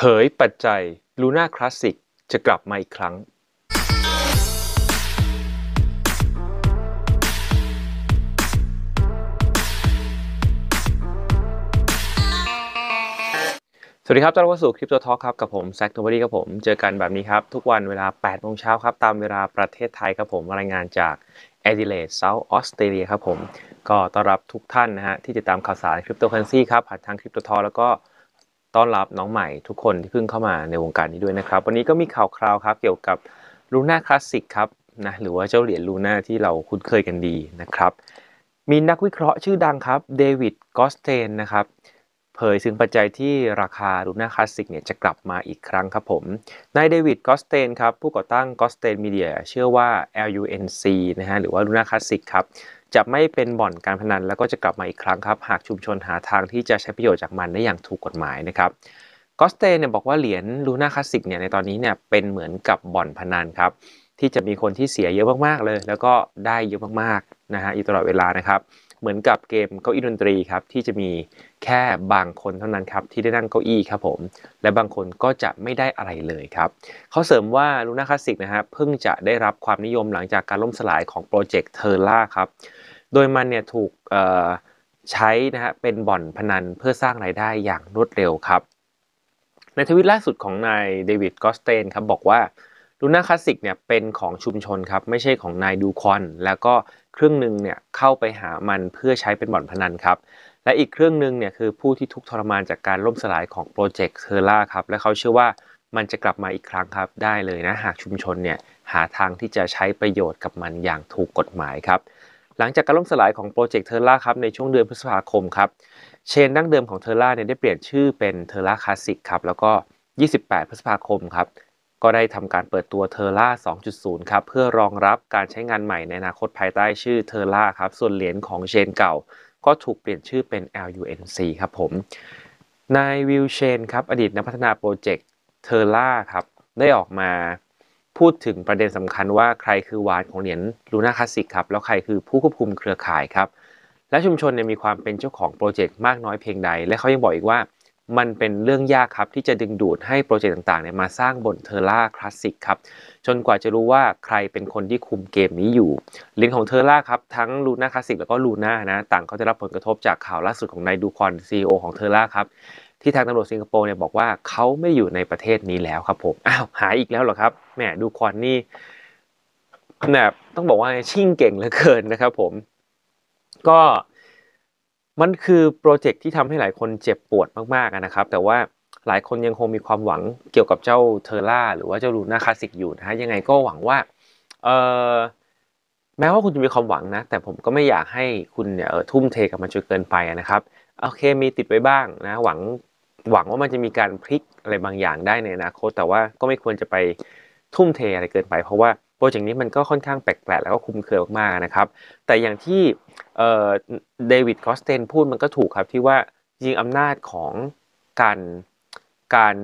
เผยปัจจัยลูน่าคลาสสิกจะกลับมาอีกครั้ง สวัสดีครับ ต้อนรับเข้าสู่คลิปตัวทอครับกับผม แซคทูบอรีครับผมเจอกันแบบนี้ครับ ทุกวันเวลา8โมงเช้าครับ ตามเวลาประเทศไทยครับผมรายงานจากแอดิเลดเซาท์ออสเตรเลียครับผม ก็ต้อนรับทุกท่านนะฮะ ที่ติดตามข่าวสารคริปโตเคอเรนซีครับผ่านทางคริปโตทอแล้วก็ต้อนรับน้องใหม่ทุกคนที่เพิ่งเข้ามาในวงการนี้ด้วยนะครับ วันนี้ก็มีข่าวคราวครับเกี่ยวกับลูน่าคลาสสิกครับนะหรือว่าเจ้าเหรียญลูน่าที่เราคุ้นเคยกันดีนะครับ มีนักวิเคราะห์ชื่อดังครับเดวิดกอสเทนนะครับเผยถึงปัจจัยที่ราคาลูน่าคลาสสิกเนี่ยจะกลับมาอีกครั้งครับผมนายเดวิดกอสเทนครับผู้ก่อตั้งกอสเทนมีเดียเชื่อว่า LUNC นะฮะหรือว่าลูน่าคลาสสิกครับจะไม่เป็นบ่อนการพนันแล้วก็จะกลับมาอีกครั้งครับ หากชุมชนหาทางที่จะใช้ประโยชน์จากมันได้อย่างถูกกฎหมายนะครับกอสเตเนี่ยบอกว่าเหรียญลูน่าคลาสสิกเนี่ยในตอนนี้เนี่ยเป็นเหมือนกับบ่อนพนันครับ ที่จะมีคนที่เสียเยอะมากๆเลยแล้วก็ได้เยอะมากๆนะฮะอยู่ตลอดเวลานะครับเหมือนกับเกมเก้าอี้ดนตรีครับที่จะมีแค่บางคนเท่านั้นครับที่ได้นั่งเก้าอี้ครับผมและบางคนก็จะไม่ได้อะไรเลยครับเขาเสริมว่าลูน่าคลาสสิกนะครับเพิ่งจะได้รับความนิยมหลังจากการล่มสลายของโปรเจกต์เทอร์ล่าครับโดยมันเนี่ยถูกใช้นะฮะเป็นบ่อนพนันเพื่อสร้างรายได้อย่างรวดเร็วครับ ในทวิตล่าสุดของนายเดวิดกอสเตนครับบอกว่าลูน่าคลาสสิกเนี่ยเป็นของชุมชนครับไม่ใช่ของนายดูคอนแล้วก็เครื่องหนึ่งเนี่ยเข้าไปหามันเพื่อใช้เป็นบ่อนพนันครับและอีกเครื่องหนึ่งเนี่ยคือผู้ที่ทุกทรมานจากการล่มสลายของโปรเจกต์เทอร่าครับและเขาเชื่อว่ามันจะกลับมาอีกครั้งครับได้เลยนะหากชุมชนเนี่ยหาทางที่จะใช้ประโยชน์กับมันอย่างถูกกฎหมายครับ หลังจากการล่มสลายของโปรเจกต์เทอร่าครับในช่วงเดือนพฤษภาคมครับเชนดั้งเดิมของเทอร่าเนี่ยได้เปลี่ยนชื่อเป็นเทอร่าคลาสสิกครับแล้วก็ 28 พฤษภาคมครับก็ได้ทำการเปิดตัวเทอร่า 2.0ครับเพื่อรองรับการใช้งานใหม่ในอนาคตภายใต้ชื่อเทอร่าครับส่วนเหรียญของเชนเก่า ก็ถูกเปลี่ยนชื่อเป็น LUNC ครับผมนายวิลเชนครับอดีตนักพัฒนาโปรเจกต์เทอร่าครับได้ออกมาพูดถึงประเด็นสำคัญว่าใครคือวานของเหรียญลูน่าคลาสสิกครับ แล้วใครคือผู้ควบคุมเครือข่ายครับและชุมชนเนี่ยมีความเป็นเจ้าของโปรเจกต์มากน้อยเพียงใด และเขายังบอกอีกว่ามันเป็นเรื่องยากครับที่จะดึงดูดให้โปรเจกต์ต่างๆเนี่ยมาสร้างบนเทอร่าคลาสสิกครับจนกว่าจะรู้ว่าใครเป็นคนที่คุมเกมนี้อยู่ลิงของเทอร่าครับ ทั้งลูน่าคลาสสิกแล้วก็ลูน่านะ ต่างเขาจะรับผลกระทบจากข่าวล่าสุดของนายดูคอนซีอของเทอร่าครับ ที่ทางตำรวจสิงคโปร์เนี่ยบอกว่าเขาไม่อยู่ในประเทศนี้แล้วครับ ผมอ้าวหายอีกแล้วเหรอครับแหมดูคอนนี่แบบต้องบอกว่าชิ่งเก่งเหลือเกินนะครับ ผม ก็มันคือโปรเจกต์ที่ทำให้หลายคนเจ็บปวดมากๆนะครับแต่ว่าหลายคนยังคงมีความหวังเกี่ยวกับเจ้าเทอร่าหรือว่าเจ้าลูน่าคลาสสิกอยู่นะฮะยังไงก็หวังว่าเออแม้ว่าคุณจะมีความหวังนะแต่ผมก็ไม่อยากให้คุณเนี่ยทุ่มเทกับมันจนเกินไปนะครับโอเคมีติดไว้บ้างนะหวังหวังว่ามันจะมีการพลิกอะไรบางอย่างได้ในอนาคตแต่ว่าก็ไม่ควรจะไปทุ่มเทอะไรเกินไป เพราะว่าโปรเจกต์นี้มันก็ค่อนข้างแปลกๆแล้วก็คุ้มเคือมากๆนะครับ แต่อย่างที่เดวิดคอสเทนพูดมันก็ถูกครับที่ว่ายิงอำนาจของการการ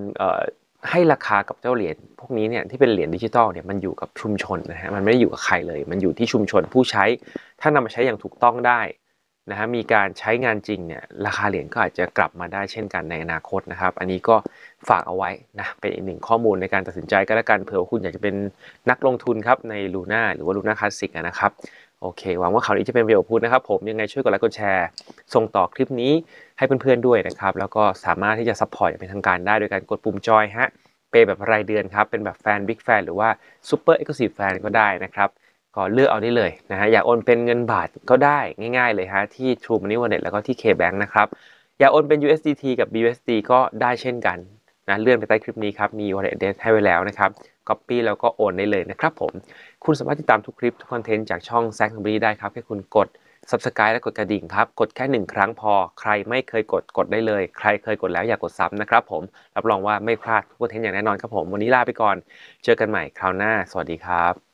ให้ราคากับเจ้าเหรียญพวกนี้เนี่ยที่เป็นเหรียญดิจิตอลเนี่ยมันอยู่กับชุมชนนะฮะมันไม่ได้อยู่กับใครเลยมันอยู่ที่ชุมชนผู้ใช้ถ้านำมาใช้อย่างถูกต้องได้นะฮะมีการใช้งานจริงเนี่ยราคาเหรียญก็อาจจะกลับมาได้เช่นกันในอนาคตนะครับอันนี้ก็ฝากเอาไว้นะเป็นอีกหนึ่งข้อมูลในการตัดสินใจก็แล้วกันเผื่อคุณอยากจะเป็นนักลงทุนครับในลูน่าหรือว่าลูน่าคลาสสิกนะครับโอเคหวังว่าข่าวนี้จะเป็นประโยชน์พูดนะครับ ผมยังไงช่วยกดไลค์กดแชร์ ส่งต่อคลิปนี้ให้เพื่อนๆด้วยนะครับ แล้วก็สามารถที่จะซัพพอร์ตอย่างเป็นทางการได้โดยการกดปุ่มจอยฮะเปย์แบบรายเดือนครับเป็นแบบแฟนบิ๊กแฟนหรือว่าซูเปอร์เอ็กซ์คลูซีฟแฟนก็ได้นะครับก็เลือกเอาได้เลยนะฮะ อยากโอนเป็นเงินบาทก็ได้ง่ายๆเลยฮะ ที่ True Money Wallet แล้วก็ที่ KBank นะครับ อยากโอนเป็น USDT กับ BUSD ก็ได้เช่นกันนะเลื่อนไปใต้คลิปนี้ครับ มี Wallet Address ให้ไว้แล้วนะครับ Copy แล้วก็โอนได้เลยนะครับผม คุณสามารถติดตามทุกคลิป ทุกคอนเทนต์จากช่อง s ซ c c o m p a n y ได้ครับแค่คุณกด Subscribe และกดกระดิ่งครับ กดแค่1ครั้งพอใครไม่เคยกดกดได้เลยใครเคยกดแล้วอย่ากกดซ้ำนะครับ ผม รับรองว่าไม่พลาดทุกคอนเทนต์อย่างแน่นอนครับผมวันนี้ลาไปก่อนเจอกันใหม่คราวหน้าสวัสดีครับ